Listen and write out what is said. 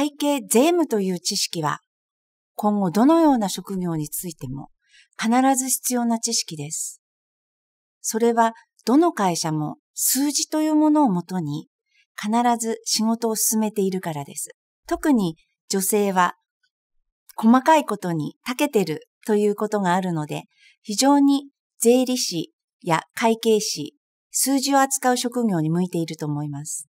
会計税務という知識は、今後どのような職業についても必ず必要な知識です。それはどの会社も数字というものをもとに必ず仕事を進めているからです。特に女性は細かいことに長けてるということがあるので、非常に税理士や会計士、数字を扱う職業に向いていると思います。